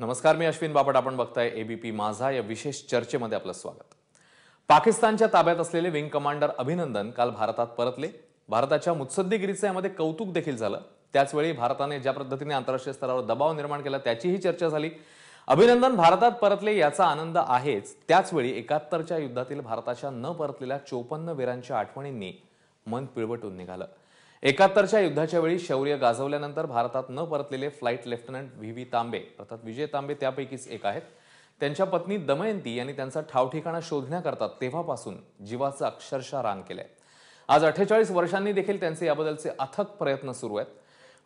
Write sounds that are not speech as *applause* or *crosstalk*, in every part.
नमस्कार मी अश्विन बापट आपण बघताय एबीपी माझा या विशेष चर्चेमध्ये आपलं स्वागत पाकिस्तानच्या ताब्यात असलेले विंग कमांडर अभिनंदन काल भारतात परतले भारताच्या मुत्सद्दीगिरीचं यामध्ये कौतुक देखील झालं त्याचवेळी भारताने ज्या पद्धतीने आंतरराष्ट्रीय स्तरावर दबाव निर्माण केला त्याचीही चर्चा झाली अभिनंदन भारतात परतले याचा आनंद आहेच त्याचवेळी एकाहत्तरच्या युद्धातील भारताच्या न परतलेल्या चोपन्न वीरांच्या आठवणींनी मन पिळवटून निघालं एकाहत्तरच्या युद्धाच्या वेळी शौर्य गाजवल्यानंतर भारतात न परतलेले flight lieutenant V V Tambe अर्थात विजय तांबे त्यापैकीच एक आहेत त्यांच्या पत्नी दमयंती यांनी त्यांचा ठाव ठिकाणा शोधण्याकरता तेव्हापासून जीवाचं अक्षरशः रान केलंय आज अठ्ठेचाळीस वर्षांनी देखील त्यांचे याबद्दलचे अथक प्रयत्न सुरू आहेत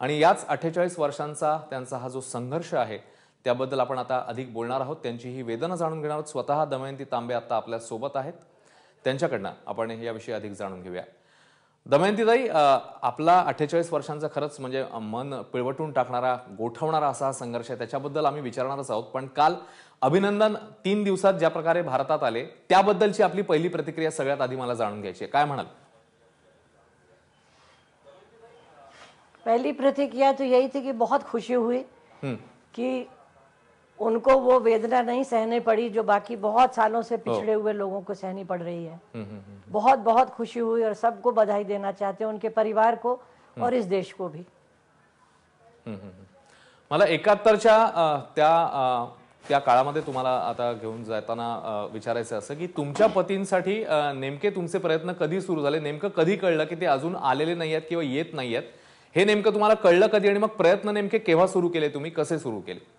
आणि याच अठ्ठेचाळीस वर्षांचा त्यांचा हा जो संघर्ष आहे त्याबद्दल आपण आता अधिक बोलणार आहोत त्यांची ही वेदना जाणून घेणार आहोत स्वतः दमयंती तांबे आता आपल्या सोबत आहेत त्यांच्याकडनं आपण याविषयी अधिक जाणून घेऊया दमयंतीताई आपला अठ्ठेचाळीस वर्षांचा खरंच म्हणजे मन पिळवटून टाकणारा गोठवणारा असा संघर्ष आहे त्याच्याबद्दल आम्ही विचारणारच आहोत पण काल अभिनंदन तीन दिवसात ज्या प्रकारे भारतात आले त्याबद्दलची आपली पहिली प्रतिक्रिया सगळ्यात आधी मला जाणून घ्यायची काय म्हणाल पहिली प्रतिक्रिया तो यही की बहुत खुशी हुई की उनको वो वेदना नहीं सहने पड़ी जो बाकी बहुत सालों से पिछड़े हुए लोगों को सहनी पड़ रही है बहुत बहुत खुशी हुई और सबको बधाई देना चाहते हैं उनके परिवार को और इस देश को भी मला एकाहत्तरच्या त्या त्या काळामध्ये तुम्हाला आता घेऊन जाताना विचारायचं असं की तुमच्या पतींसाठी नेमके तुमचे प्रयत्न कधी सुरू झाले नेमकं कधी कळलं की ते अजून आलेले नाही आहेत किंवा येत नाहीयेत हे नेमकं तुम्हाला कळलं कधी आणि मग प्रयत्न नेमके केव्हा सुरू केले तुम्ही कसे सुरू केले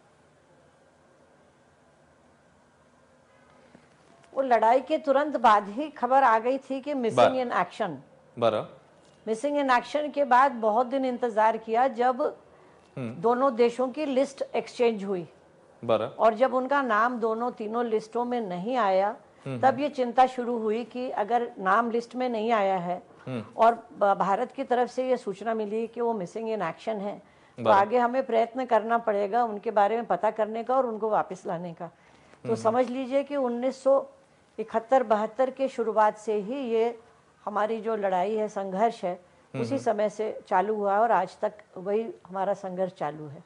और लड़ाई के तुरंत बाद ही खबर आ गई थी कि missing in action missing in action के बाद बहुत दिन इंतजार किया जब हम्म। दोनों देशों की लिस्ट एक्सचेंज हुई और जब उनका नाम दोनों तीनों लिस्टों में नहीं आया हम्म, तब हम्म। ये चिंता शुरू हुई कि अगर नाम लिस्ट में नहीं आया है और भारत की तरफ से ये सूचना मिली कि वो मिसिंग इन एक्शन है तो आगे हमें प्रयत्न करना पड़ेगा उनके बारे में पता करने का और उनको वापस लाने का तो समझ लीजिए कि इकहत्तर बहत्तर के शुरुआत से ही ये हमारी जो लड़ाई है संघर्ष है उसी समय से चालू हुआ और आज तक वही हमारा संघर्ष चालू है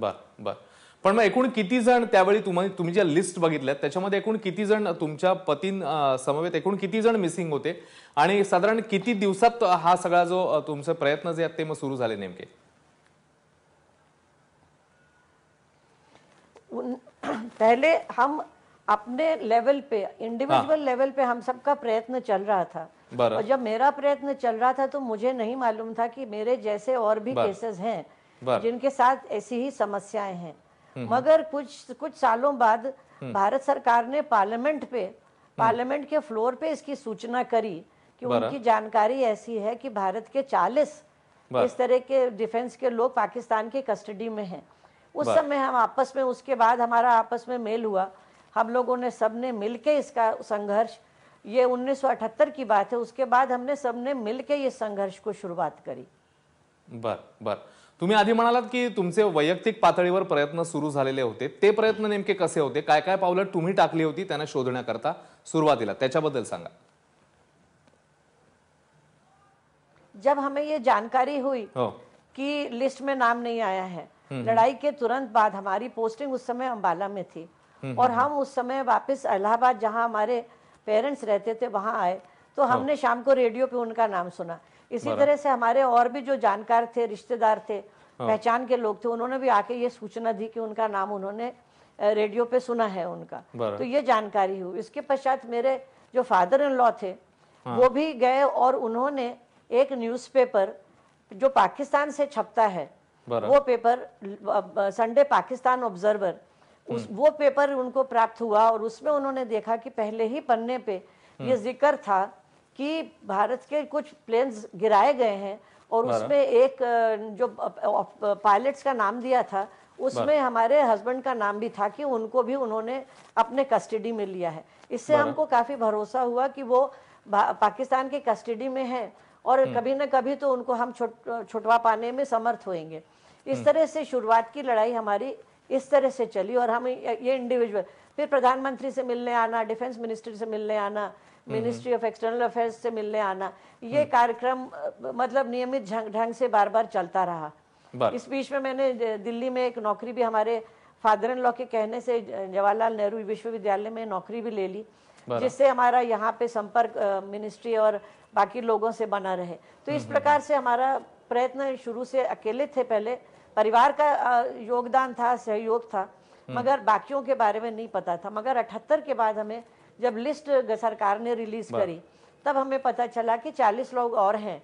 बर बर पण मग एकूण किती जण त्यावेळी तुम्ही तुम्ही ज्या लिस्ट बघितल्यात त्याच्यामध्ये एकूण किती जण तुमच्या पतीं समवेत एकूण किती जण मिसिंग होते आणि साधारण किती दिवसात हा सगळा जो तुमचे प्रयत्न जे आहेत ते मग सुरू झाले नेमके *clears throat* पहिले हम अपने लेवल पे इंडिविजुअल हाँ। लेवल पे हम सबका प्रयत्न चल रहा था और जब मेरा प्रयत्न चल रहा था तो मुझे नहीं मालूम था कि मेरे जैसे और भी केसेस हैं जिनके साथ ऐसी ही समस्याएं हैं हम्म। मगर कुछ कुछ सालों बाद हम्म। भारत सरकार ने पार्लियामेंट पे हम्म। पार्लियामेंट के फ्लोर पे इसकी सूचना करी कि उनकी जानकारी ऐसी है कि भारत के चालीस इस तरह के डिफेंस के लोग पाकिस्तान के कस्टडी में हैं उस समय हम आपस में उसके बाद हमारा आपस में मेल हुआ हम लोगों ने सबने मिल के इसका संघर्ष ये 1978 की बात है उसके बाद हमने सबने मिल के ये संघर्ष को शुरुआत करी बर बर तुम्ही आधी म्हणालात की तुमचे वैयक्तिक पातळीवर प्रयत्न सुरू झालेले होते ते प्रयत्न नेमके कसे होते काय काय पावलं तुम्ही टाकली होती त्यांना शोधण्याकरता सुरुवातीला त्याच्याबद्दल सांगा जब हमें ये जानकारी हुई हो कि लिस्ट में नाम नहीं आया है हम्म, हम्म। लड़ाई के तुरंत बाद हमारी पोस्टिंग उस समय अंबाला में थी हम्म, और हम्म, हम उस समय वापस इलाहाबाद जहाँ हमारे पेरेंट्स रहते थे वहाँ आए तो हाँ। हमने शाम को रेडियो पे उनका नाम सुना इसी तरह से हमारे और भी जो जानकार थे रिश्तेदार थे हाँ। पहचान के लोग थे उन्होंने भी आके ये सूचना दी कि उनका नाम उन्होंने रेडियो पे सुना है उनका तो ये जानकारी हुई इसके पश्चात मेरे जो फादर इन लॉ थे हाँ। वो भी गए और उन्होंने एक न्यूज़पेपर जो पाकिस्तान से छपता है वो पेपर संडे पाकिस्तान ऑब्जर्वर उस हम्म। वो पेपर उनको प्राप्त हुआ और उसमें उन्होंने देखा कि पहले ही पन्ने पे ये हम्म। जिक्र था कि भारत के कुछ प्लेन्स गिराए गए हैं और उसमें एक जो पायलट्स का नाम दिया था उसमें हमारे हस्बैंड का नाम भी था कि उनको भी उन्होंने अपने कस्टडी में लिया है इससे हमको काफ़ी भरोसा हुआ कि वो पाकिस्तान के कस्टडी में हैं और हम्म। कभी ना कभी तो उनको हम छुटवा पाने में समर्थ होंगे इस तरह से शुरुआत की लड़ाई हमारी इस तरह से चली और हम ये इंडिविजुअल फिर प्रधानमंत्री से मिलने आना डिफेंस मिनिस्ट्री से मिलने आना मिनिस्ट्री ऑफ एक्सटर्नल अफेयर्स से मिलने आना ये हम्म। कार्यक्रम मतलब नियमित ढंग से बार बार चलता रहा इस बीच में मैंने दिल्ली में एक नौकरी भी हमारे फादर इन लॉ के कहने से जवाहरलाल नेहरू विश्वविद्यालय में नौकरी भी ले ली जिससे हमारा यहाँ पे संपर्क मिनिस्ट्री और बाकी लोगों से बना रहे तो इस हम्म, हम्म, प्रकार से हमारा प्रयत्न शुरू से अकेले थे पहले परिवार का योगदान था सहयोग था हम्म। मगर बाकियों के बारे में नहीं पता था मगर अठहत्तर के बाद हमें जब लिस्ट सरकार ने रिलीज करी तब हमें पता चला कि चालीस लोग और हैं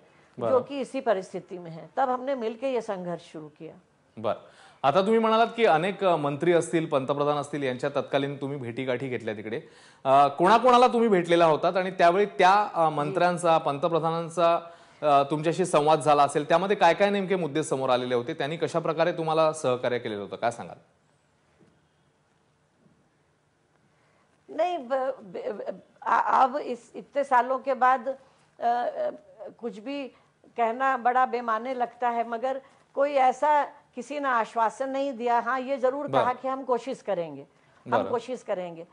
जो की इसी परिस्थिती में है तब हमने मिलकर यह संघर्ष शुरू किया बरं आता तुम्ही म्हणालात की अनेक मंत्री असतील पंतप्रधान असतील यांच्या तत्कालीन तुम्ही भेटीगाठी घेतल्या तिकडे कोणाकोणाला तुम्ही भेटलेला होतात आणि त्यावेळी त्या मंत्र्यांचा पंतप्रधानांचा तुमच्याशी संवाद झाला असेल त्यामध्ये काय काय नेमके मुद्दे समोर आलेले होते त्यांनी कशा प्रकारे तुम्हाला सहकार्य केलेलं होतं काय सांगाल नहीं अब इस इतने सालों के बाद आ, कुछ भी कहना बड़ा बेमाने लगता है मगर कोई ऐसा किसी ने आश्वासन नहीं दिया हाँ ये जरूर कहा कि हम कोशिश करेंगे हम कोशिश करेंगे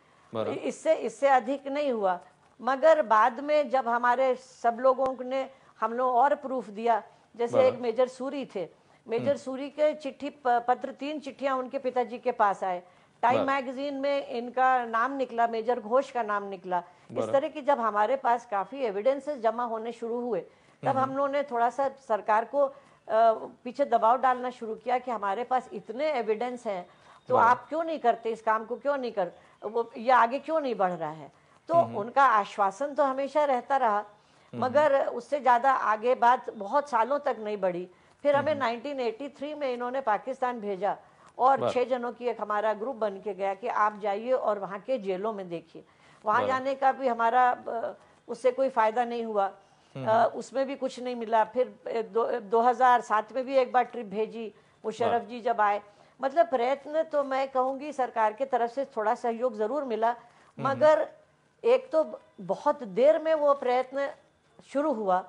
इससे इससे अधिक नहीं हुआ मगर बाद में जब हमारे सब लोगों ने हम लोग और प्रूफ दिया जैसे एक मेजर सूरी थे हम्म। मेजर सूरी के चिट्ठी पत्र तीन चिट्ठियां उनके पिताजी के पास आए टाइम मैगजीन में इनका नाम निकला मेजर घोष का नाम निकला इस तरह की जब हमारे पास काफी एविडेंसेस जमा होने शुरू हुए तब हम लोगों ने थोड़ा सा सरकार को पीछे दबाव डालना शुरू किया कि हमारे पास इतने एविडेंस हैं तो आप क्यों नहीं करते इस काम को क्यों नहीं कर वो ये आगे क्यों नहीं बढ़ रहा है तो हम्म। उनका आश्वासन तो हमेशा रहता रहा हम्म। मगर उससे ज़्यादा आगे बात बहुत सालों तक नहीं बढ़ी फिर हमें 1983 हम्म। में इन्होंने पाकिस्तान भेजा और छह जनों की एक हमारा ग्रुप बन के गया कि आप जाइए और वहाँ के जेलों में देखिए वहाँ जाने का भी हमारा उससे कोई फ़ायदा नहीं हुआ हम्म। उसमें भी कुछ नहीं मिला फिर दो हजार सात में भी एक बार ट्रिप भेजी मुशरफ जी जब आए मतलब प्रयत्न तो मैं कहूँगी सरकार के तरफ से थोड़ा सहयोग ज़रूर मिला मगर एक तो बहुत देर में वो प्रयत्न शुरू हुआ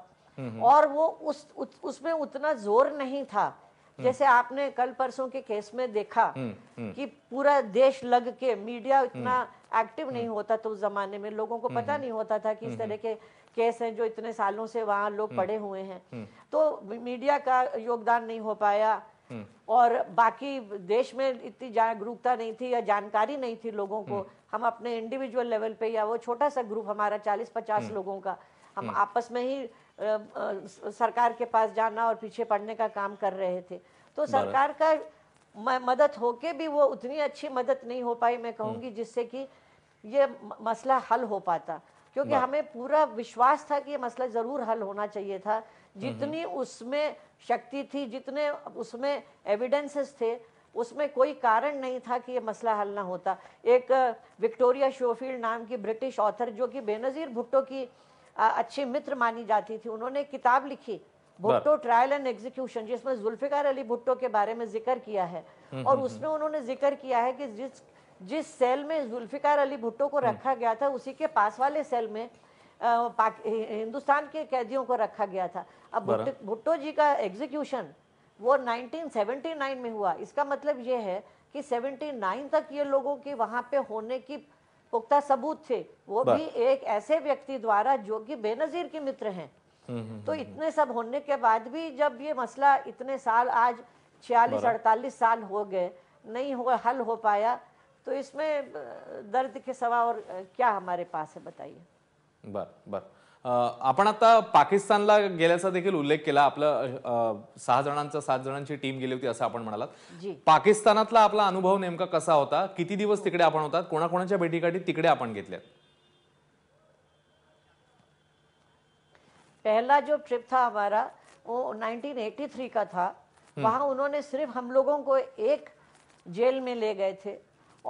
और वो उस उसमें उतना जोर नहीं था हम्म। जैसे आपने कल परसों के केस में देखा हम्म, हम्म। कि पूरा देश लग के मीडिया इतना एक्टिव नहीं होता तो उस जमाने में लोगों को पता नहीं होता था कि इस तरह के केस हैं जो इतने सालों से वहां लोग पड़े हुए हैं तो मीडिया का योगदान नहीं हो पाया और बाकी देश में इतनी जागरूकता नहीं थी या जानकारी नहीं थी लोगों को हम अपने इंडिविजुअल लेवल पे या वो छोटा सा ग्रुप हमारा चालीस पचास लोगों का हम हम्म। आपस में ही सरकार के पास जाना और पीछे पड़ने का काम कर रहे थे तो सरकार का मदद होके भी वो उतनी अच्छी मदद नहीं हो पाई मैं कहूँगी हम्म। जिससे कि ये मसला हल हो पाता क्योंकि हमें पूरा विश्वास था कि ये मसला ज़रूर हल होना चाहिए था हम्म। जितनी उसमें शक्ति थी जितने उसमें एविडेंसेस थे उसमें कोई कारण नहीं था कि ये मसला हल ना होता एक विक्टोरिया शोफील्ड नाम की ब्रिटिश ऑथर जो कि बेनज़ीर भुट्टो की अच्छी मित्र मानी जाती थी उन्होंने किताब लिखी भुट्टो ट्रायल एंड एग्जीक्यूशन जिसमें जुल्फिकार अली भुट्टो के बारे में जिक्र किया है हम्म, और हम्म, हम्म। उसमें उन्होंने जिक्र किया है कि जिस जिस सेल में जुल्फिकार अली भुट्टो को रखा गया था उसी के पास वाले सेल में आ, हिंदुस्तान के कैदियों को रखा गया था अब भुट्टो जी का एग्जीक्यूशन वो 1979 में हुआ इसका मतलब ये है कि 79 तक ये लोगों के वहाँ पे होने की पुख्ता सबूत थे वो भी एक ऐसे व्यक्ति द्वारा जो कि बेनजीर के मित्र हैं हम्म, हम्म, तो हम्म, इतने सब होने के बाद भी जब ये मसला इतने साल आज छियालीस अड़तालीस साल हो गए नहीं हो हल हो पाया तो इसमें दर्द के सवा और क्या हमारे पास है बताइए बर बर अपन आता पाकिस्तान गेखिल उल्लेख केला आपलं सहा जन सात जन टीम गेली होती पाकिस्तान अपना अनुभव नेमका कसा होता किती दिवस तिकडे आपण होतात कोणाकोणाच्या भेटीकाठी तिकडे आपण घेतल्यात पहला जो ट्रिप था हमारा वो 1983 का था हम्म। वहाँ उन्होंने सिर्फ हम लोगों को एक जेल में ले गए थे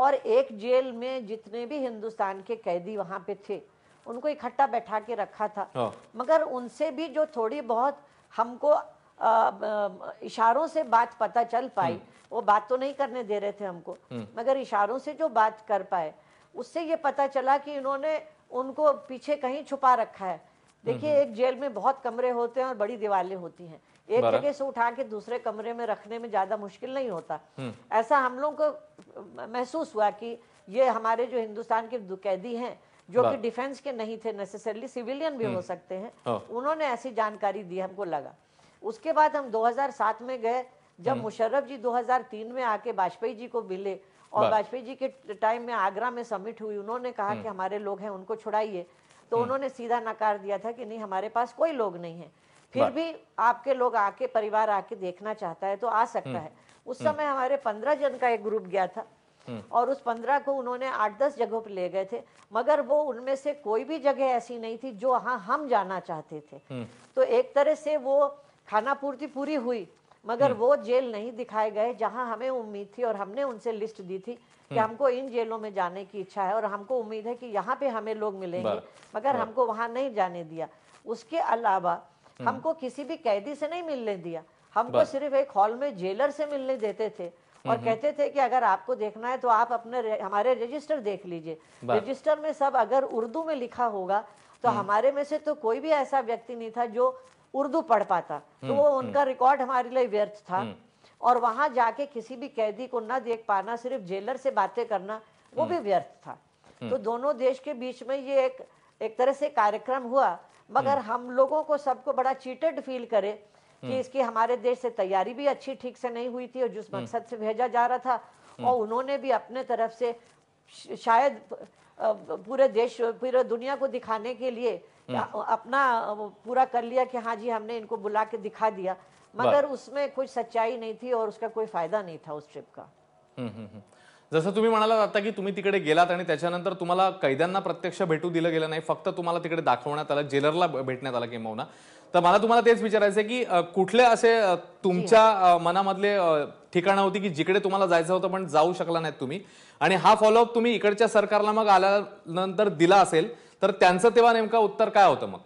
और एक जेल में जितने भी हिंदुस्तान के कैदी वहाँ पे थे उनको इकट्ठा बैठा के रखा था हाँ। मगर उनसे भी जो थोड़ी बहुत हमको इशारों से बात पता चल पाई हम्म। वो बात तो नहीं करने दे रहे थे हमको हम्म। मगर इशारों से जो बात कर पाए उससे ये पता चला कि इन्होंने उनको पीछे कहीं छुपा रखा है देखिए हम्म। एक जेल में बहुत कमरे होते हैं और बड़ी दीवारें होती हैं एक जगह से उठा के दूसरे कमरे में रखने में ज्यादा मुश्किल नहीं होता ऐसा हम लोग को महसूस हुआ कि ये हमारे जो हिंदुस्तान के कैदी हैं जो कि डिफेंस के नहीं थे नेसेसरली सिविलियन भी हो हम्म। सकते हैं हाँ। उन्होंने ऐसी जानकारी दी हमको लगा उसके बाद हम 2007 में गए जब हम्म। मुशर्रफ जी 2003 में आके वाजपेयी जी को मिले और वाजपेयी जी के टाइम में आगरा में समिट हुई उन्होंने कहा हम्म। कि हमारे लोग हैं उनको छुड़ाइए तो उन्होंने सीधा नकार दिया था कि नहीं हमारे पास कोई लोग नहीं है फिर भी आपके लोग आके परिवार आके देखना चाहता है तो आ सकता है उस समय हमारे पंद्रह जन का एक ग्रुप गया था और उस पंद्रह को उन्होंने आठ दस जगहों पर ले गए थे मगर वो उनमें से कोई भी जगह ऐसी नहीं थी जो हाँ हम जाना चाहते थे हम्म। तो एक तरह से वो खाना पूर्ति पूरी हुई मगर हम्म। वो जेल नहीं दिखाए गए जहां हमें उम्मीद थी और हमने उनसे लिस्ट दी थी कि हम्म। हमको इन जेलों में जाने की इच्छा है और हमको उम्मीद है कि यहाँ पे हमें लोग मिलेंगे मगर हमको वहाँ नहीं जाने दिया उसके अलावा हमको किसी भी कैदी से नहीं मिलने दिया हमको सिर्फ एक हॉल में जेलर से मिलने देते थे और कहते थे कि अगर आपको देखना है तो आप अपने रे, हमारे रजिस्टर देख लीजिए रजिस्टर में सब अगर उर्दू में लिखा होगा तो हम्म। हमारे में से तो कोई भी ऐसा व्यक्ति नहीं था जो उर्दू पढ़ पाता तो वो हम्म, उनका रिकॉर्ड हम्म। हमारे लिए व्यर्थ था और वहां जाके किसी भी कैदी को ना देख पाना सिर्फ जेलर से बातें करना वो भी व्यर्थ था तो दोनों देश के बीच में ये एक एक तरह से कार्यक्रम हुआ मगर हम लोगों को सबको बड़ा चीटेड फील करे कि हम्म। इसकी हमारे देश से तैयारी भी अच्छी ठीक से नहीं हुई थी और जिस हम्म। मकसद से भेजा जा रहा था हम्म। और उन्होंने भी अपने तरफ से शायद पूरे देश पूरे दुनिया को दिखाने के लिए अपना पूरा कर लिया कि हाँ जी हमने इनको बुला के दिखा दिया मगर उसमें कुछ सच्चाई नहीं थी और उसका कोई फायदा नहीं था उस ट्रिप का जसं तुम्ही म्हणालात आता की तुम्ही तिकडे गेलात आणि त्याच्यानंतर तुम्हाला कैद्यांना प्रत्यक्ष भेटू दिलं गेलं नाही फक्त तुम्हाला तिकडे दाखवण्यात आलं जेलरला भेटण्यात आलं किंबहुना तर मला तुम्हाला तेच विचारायचं की कुठले असे तुमच्या मनामधले ठिकाणं होती की जिकडे तुम्हाला जायचं होतं पण जाऊ शकला नाही तुम्ही आणि हा फॉलोअप तुम्ही इकडच्या सरकारला मग आल्यानंतर दिला असेल तर त्यांचं तेव्हा नेमका उत्तर काय होतं मग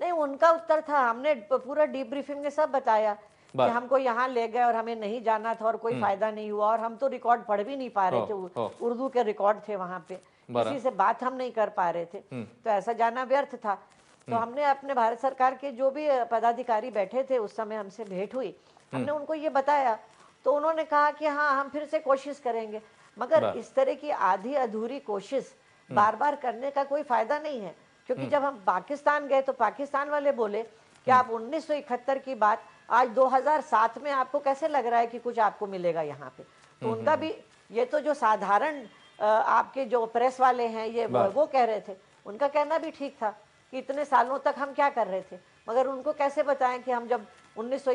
नहीं उनका उत्तर था हमने पूरा डीप ब्रीफिंग में सब बताया कि हमको यहाँ ले गए और हमें नहीं जाना था और कोई फायदा नहीं हुआ और हम तो रिकॉर्ड पढ़ भी नहीं पा रहे हो, थे हो। उर्दू के रिकॉर्ड थे वहां पे किसी से बात हम नहीं कर पा रहे थे हम्म। तो ऐसा जाना व्यर्थ था तो हम्म। हमने अपने भारत सरकार के जो भी पदाधिकारी बैठे थे उस समय हमसे भेंट हुई हम्म। हमने उनको ये बताया तो उन्होंने कहा कि हाँ हम फिर से कोशिश करेंगे मगर इस तरह की आधी अधूरी कोशिश बार बार करने का कोई फायदा नहीं है क्योंकि जब हम पाकिस्तान गए तो पाकिस्तान वाले बोले कि आप उन्नीस की बात आज 2007 में आपको कैसे लग रहा है कि कुछ आपको मिलेगा यहाँ पे तो उनका भी ये तो जो साधारण आपके जो प्रेस वाले हैं ये वो कह रहे थे उनका कहना भी ठीक था कि इतने सालों तक हम क्या कर रहे थे मगर उनको कैसे बताएं कि हम जब उन्नीस सौ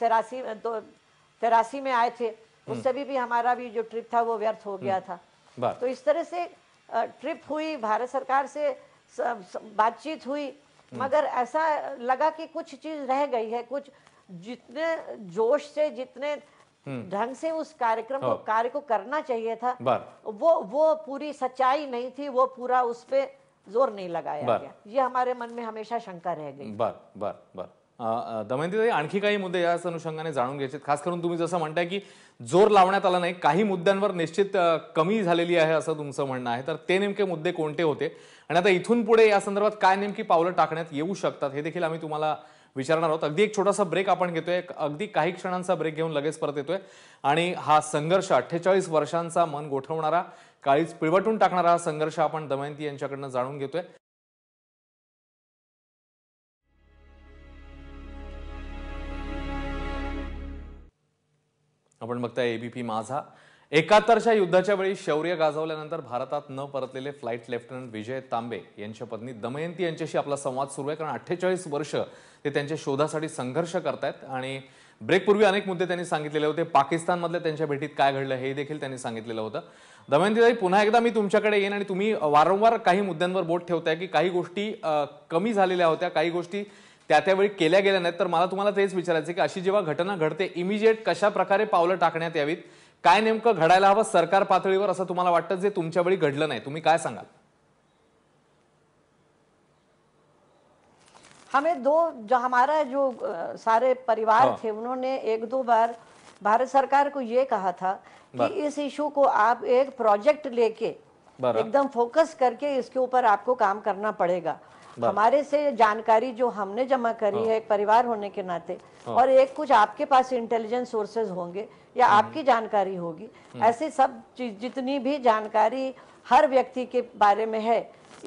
तिरासी तो तिरासी में आए थे हम्म। उस सभी भी हमारा भी जो ट्रिप था वो व्यर्थ हो गया हम्म। था तो इस तरह से ट्रिप हुई भारत सरकार से बातचीत हुई हम्म। मगर ऐसा लगा कि कुछ चीज़ रह गई है कुछ जितने जोश से जितने ढंग से उस कार्यक्रम को हो। कार्य को करना चाहिए था वो वो पूरी सच्चाई नहीं थी वो पूरा उस पर जोर नहीं लगाया ये हमारे मन में हमेशा शंका रह गई दमयंती आणखी काही मुद्दे याच अनुषंगाने जाणून घ्यायचे खास करून तुम्ही जसं म्हणताय की जोर लावण्यात आला नाही काही मुद्द्यांवर निश्चित कमी झालेली आहे असं तुमचं म्हणणं आहे तर ते नेमके मुद्दे कोणते होते आणि आता इथून पुढे या संदर्भात काय नेमकी पावलं टाकण्यात येऊ शकतात हे देखील आम्ही तुम्हाला विचारणार आहोत अगदी एक छोटासा ब्रेक आपण घेतोय अगदी काही क्षणांचा ब्रेक घेऊन लगेच परत येतोय आणि हा संघर्ष अठ्ठेचाळीस वर्षांचा मन गोठवणारा काळीच पिळवटून टाकणारा हा संघर्ष आपण दमयंती यांच्याकडनं जाणून घेतोय आपण बघताय एबीपी माझा एकाहत्तरच्या युद्धाच्या वेळी शौर्य गाजवल्यानंतर भारतात न परतलेले फ्लाईट लेफ्टनंट विजय तांबे यांच्या पत्नी दमयंती यांच्याशी आपला संवाद सुरू आहे कारण अठ्ठेचाळीस वर्ष ते त्यांच्या शोधासाठी संघर्ष करतायत आणि ब्रेकपूर्वी अनेक मुद्दे त्यांनी सांगितलेले होते पाकिस्तानमधल्या त्यांच्या भेटीत काय घडलं हे देखील त्यांनी सांगितलेलं होतं दमयंतीदाई पुन्हा एकदा मी तुमच्याकडे येईन आणि तुम्ही वारंवार काही मुद्द्यांवर बोट ठेवताय की काही गोष्टी कमी झालेल्या होत्या काही गोष्टी त्या त्यावेळी केल्या गेल्या नाहीत तर मला तुम्हाला तेच विचारायचं की अशी जेव्हा घटना घडते इमिजिएट कशा प्रकारे पावलं टाकण्यात यावीत काय नेमकं घडायला हवं सरकार पातळीवर असं तुम्हाला वाटतं जे तुमच्या वेळी घडलं नाही तुम्ही काय सांगाल हमें दो जो हमारा जो सारे परिवार हाँ। थे उन्होंने एक दो बार भारत सरकार को ये कहा था कि इस इशू को आप एक प्रोजेक्ट लेके एकदम फोकस करके इसके ऊपर आपको काम करना पड़ेगा हमारे से जानकारी जो हमने जमा करी हाँ। है एक परिवार होने के नाते हाँ। और एक कुछ आपके पास इंटेलिजेंस सोर्सेज होंगे या हम्म। आपकी जानकारी होगी हम्म। ऐसी सब जितनी भी जानकारी हर व्यक्ति के बारे में है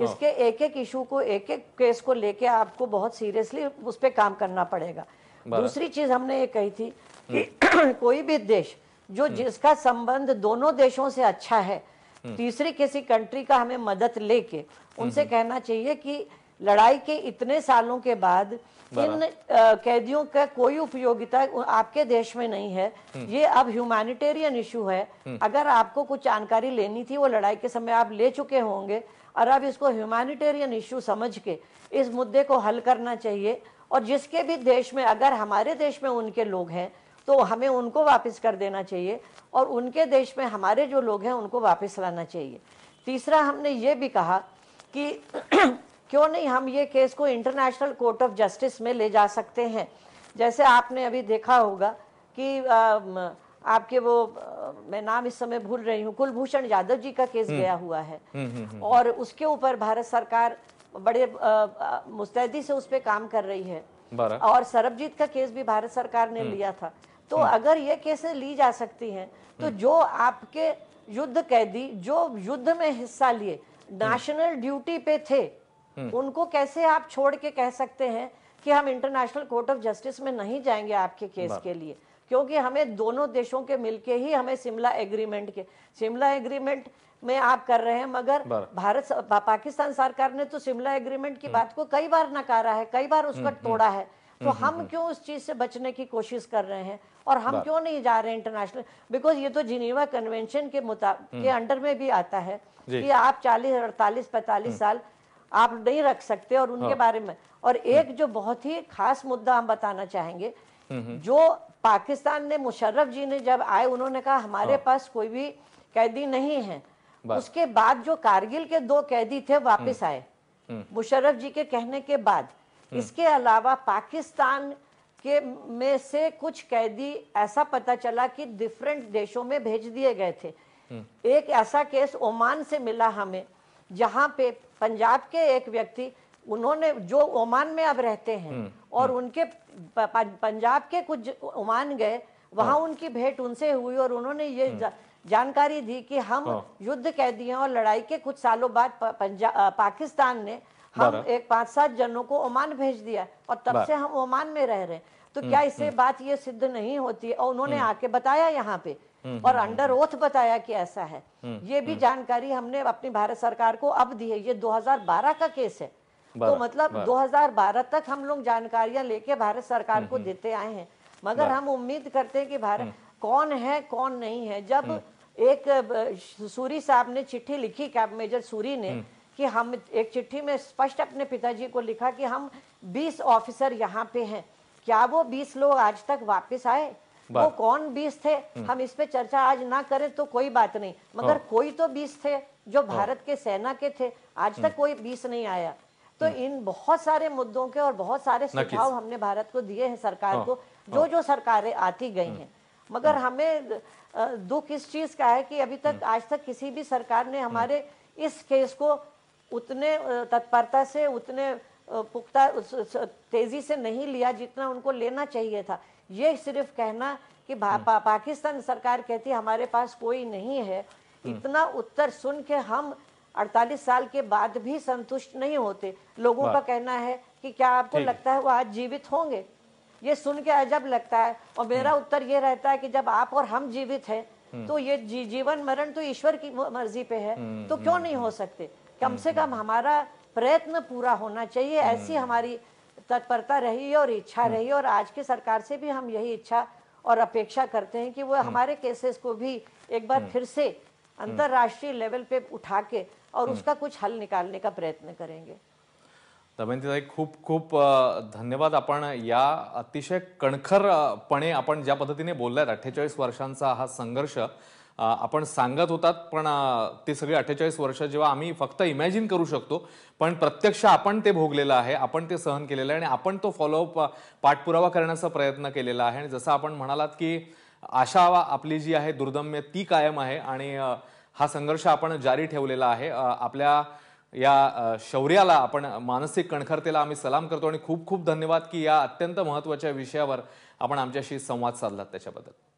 हाँ। इसके एक एक इशू को एक एक केस को लेके आपको बहुत सीरियसली उस पर काम करना पड़ेगा दूसरी चीज हमने ये कही थी कि हम्म। *clears throat* कोई भी देश जो हम्म। जिसका संबंध दोनों देशों से अच्छा है हम्म। तीसरी किसी कंट्री का हमें मदद लेके उनसे कहना चाहिए कि लड़ाई के इतने सालों के बाद इन कैदियों का कोई उपयोगिता आपके देश में नहीं है ये अब ह्यूमैनिटेरियन इशू है अगर आपको कुछ जानकारी लेनी थी वो लड़ाई के समय आप ले चुके होंगे और अब इसको ह्यूमैनिटेरियन इशू समझ के इस मुद्दे को हल करना चाहिए और जिसके भी देश में अगर हमारे देश में उनके लोग हैं तो हमें उनको वापस कर देना चाहिए और उनके देश में हमारे जो लोग हैं उनको वापस लाना चाहिए तीसरा हमने ये भी कहा कि *clears throat* क्यों नहीं हम ये केस को इंटरनेशनल कोर्ट ऑफ जस्टिस में ले जा सकते हैं जैसे आपने अभी देखा होगा कि आ, आपके वो मैं नाम इस समय भूल रही हूँ कुलभूषण यादव जी का केस हम्म। गया हुआ है हम्म, हम्म, और उसके ऊपर भारत सरकार बड़े मुस्तैदी से उस पर काम कर रही है और सरबजीत का केस भी भारत सरकार ने लिया था तो अगर ये केसे ली जा सकती हैं तो जो आपके युद्ध कैदी जो युद्ध में हिस्सा लिए नेशनल ड्यूटी पे थे उनको कैसे आप छोड़ के कह सकते हैं कि हम इंटरनेशनल कोर्ट ऑफ जस्टिस में नहीं जाएंगे आपके केस के लिए क्योंकि हमें दोनों देशों के मिलके ही हमें शिमला एग्रीमेंट के शिमला एग्रीमेंट में आप कर रहे हैं मगर भारत पाकिस्तान सरकार ने तो शिमला एग्रीमेंट की हम्म। बात को कई बार नकारा है कई बार उसका हम्म, हम्म। तोड़ा है तो हम क्यों उस चीज से बचने की कोशिश कर रहे हैं और हम क्यों नहीं जा रहे इंटरनेशनल बिकॉज ये तो जिनीवा कन्वेंशन के मुताबिक के अंडर में भी आता है कि आप 40 अड़तालीस पैतालीस साल आप नहीं रख सकते और उनके हाँ। बारे में और एक जो बहुत ही खास मुद्दा हम बताना चाहेंगे जो पाकिस्तान ने मुशर्रफ जी ने जब आए उन्होंने कहा हमारे हाँ। पास कोई भी कैदी नहीं है उसके बाद जो कारगिल के दो कैदी थे वापस हम्म। आए हम्म। मुशर्रफ जी के कहने के बाद हम्म। इसके अलावा पाकिस्तान के में से कुछ कैदी ऐसा पता चला कि डिफरेंट देशों में भेज दिए गए थे एक ऐसा केस ओमान से मिला हमें जहाँ पे पंजाब के एक व्यक्ति उन्होंने जो ओमान में अब रहते हैं हम्म, और हम्म। उनके पंजाब के कुछ ओमान गए वहाँ हाँ। उनकी भेंट उनसे हुई और उन्होंने ये हम्म। जानकारी दी कि हम हाँ। युद्ध कैदियों और लड़ाई के कुछ सालों बाद पाकिस्तान ने हम एक पांच सात जनों को ओमान भेज दिया और तब से हम ओमान में रह रहे हैं तो क्या इससे बात ये सिद्ध नहीं होती और उन्होंने आके बताया यहाँ पे और अंडर ओथ बताया कि ऐसा है ये भी जानकारी हमने अपनी भारत सरकार को अब दी है ये 2012 का केस है तो मतलब 2012 तक हम लोग जानकारियां लेके भारत सरकार को हम्म, हम्म। देते आए हैं मगर हम उम्मीद करते हैं कि भारत हम्म। कौन है कौन नहीं है जब एक सूरी साहब ने चिट्ठी लिखी कैब मेजर सूरी ने कि हम एक चिट्ठी में स्पष्ट अपने पिताजी को लिखा कि हम 20 ऑफिसर यहाँ पे हैं क्या वो 20 लोग आज तक वापस आए वो कौन 20 थे हम इस पे चर्चा आज ना करें तो कोई बात नहीं मगर हाँ। कोई तो 20 थे जो हाँ। भारत के सेना के थे आज तक कोई 20 नहीं आया तो हम्म। इन बहुत सारे मुद्दों के और बहुत सारे सुझाव हमने भारत को दिए हैं सरकार हाँ, को हाँ। जो जो सरकारें आती गई हम्म। हैं मगर हम्म। हमें दुख इस चीज का है कि अभी तक आज तक किसी भी सरकार ने हमारे इस केस को उतने तत्परता से उतने पुख्ता तेजी से नहीं लिया जितना उनको लेना चाहिए था ये सिर्फ कहना कि पा, पाकिस्तान सरकार कहती हमारे पास कोई नहीं है इतना उत्तर सुन के हम 48 साल के बाद भी संतुष्ट नहीं होते लोगों का कहना है कि क्या आपको लगता है वो आज जीवित होंगे ये सुन के अजब लगता है और मेरा हम्म। उत्तर ये रहता है कि जब आप और हम जीवित हैं हम्म। तो ये जी, जीवन मरण तो ईश्वर की मर्जी पे है हम्म, तो क्यों नहीं हो सकते कम से कम हमारा प्रयत्न पूरा होना चाहिए ऐसी हमारी तत्परता रही और इच्छा रही और आज की सरकार से भी हम यही इच्छा और अपेक्षा करते हैं कि वो हमारे केसेस को भी एक बार फिर से अंतर्राष्ट्रीय लेवल पे उठा के और उसका कुछ हल निकालने का प्रयत्न करेंगे दमयंतीताई खूप खूप धन्यवाद आपण या अतिशय कणखरपणे आपण ज्या पद्धतीने बोललात अठ्ठेचाळीस वर्षांचा हा संघर्ष आपण सांगत होतात पण ते सगळे अठ्ठेचाळीस वर्ष जेव्हा आम्ही फक्त इमॅजिन करू शकतो पण प्रत्यक्ष आपण ते भोगलेलं आहे आपण ते सहन केलेलं आहे आणि आपण तो फॉलोअप पाठपुरावा करण्याचा प्रयत्न केलेला आहे आणि जसं आपण म्हणालात की आशा आपली जी आहे दुर्दम्य ती कायम आहे आणि हा संघर्ष आपण जारी ठेवलेला आहे आपल्या या शौर्याला आपण मानसिक कणखरतेला आम्ही सलाम करतो आणि खूप खूप धन्यवाद की या अत्यंत महत्त्वाच्या विषयावर आपण आमच्याशी संवाद साधलात त्याच्याबद्दल